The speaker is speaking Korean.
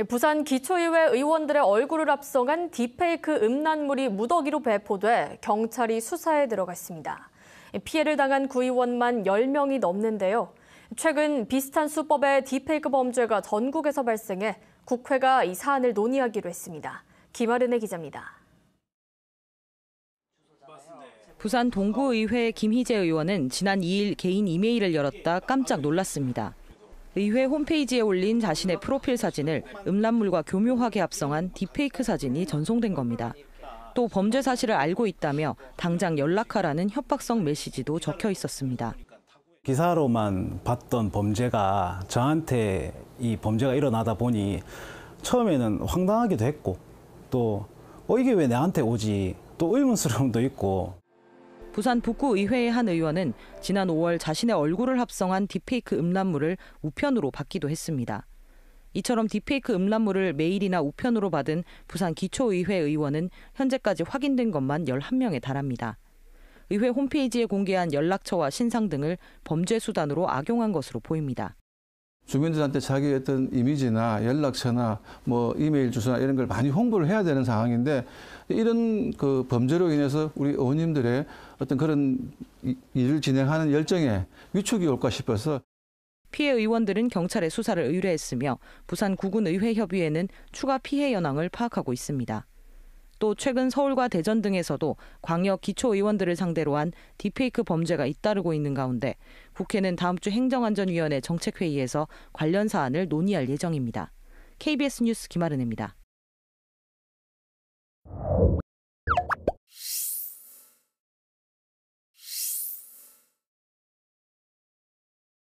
예, 부산 기초의회 의원들의 얼굴을 앞서간 딥페이크 음란물이 무더기로 배포돼 경찰이 수사에 들어갔습니다. 예, 피해를 당한 구의원만 10명이 넘는데요. 최근 비슷한 수법의 딥페이크 범죄가 전국에서 발생해 국회가 이 사안을 논의하기로 했습니다. 김아른의 기자입니다. 부산 동구의회 김희재 의원은 지난 2일 개인 이메일을 열었다 깜짝 놀랐습니다. 의회 홈페이지에 올린 자신의 프로필 사진을 음란물과 교묘하게 합성한 딥페이크 사진이 전송된 겁니다. 또 범죄 사실을 알고 있다며 당장 연락하라는 협박성 메시지도 적혀 있었습니다. 기사로만 봤던 범죄가 저한테 이 범죄가 일어나다 보니 처음에는 황당하기도 했고 또 어, 이게 왜 내한테 오지 또 의문스러움도 있고 부산 북구의회의 한 의원은 지난 5월 자신의 얼굴을 합성한 딥페이크 음란물을 우편으로 받기도 했습니다. 이처럼 딥페이크 음란물을 메일이나 우편으로 받은 부산 기초의회 의원은 현재까지 확인된 것만 11명에 달합니다. 의회 홈페이지에 공개한 연락처와 신상 등을 범죄 수단으로 악용한 것으로 보입니다. 주민들한테 자기 의 어떤 이미지나 연락처나 뭐 이메일 주소나 이런 걸 많이 홍보를 해야 되는 상황인데 이런 그 범죄로 인해서 우리 어머님들의 어떤 그런 일을 진행하는 열정에 위축이 올까 싶어서 피해 의원들은 경찰에 수사를 의뢰했으며 부산 구군의회 협의회는 추가 피해 현황을 파악하고 있습니다. 또 최근 서울과 대전 등에서도 광역 기초 의원들을 상대로 한딥페이크 범죄가 잇따르고 있는 가운데 국회는 다음 주 행정안전위원회 정책회의에서 관련 사안을 논의할 예정입니다. KBS 뉴스 김아른입니다.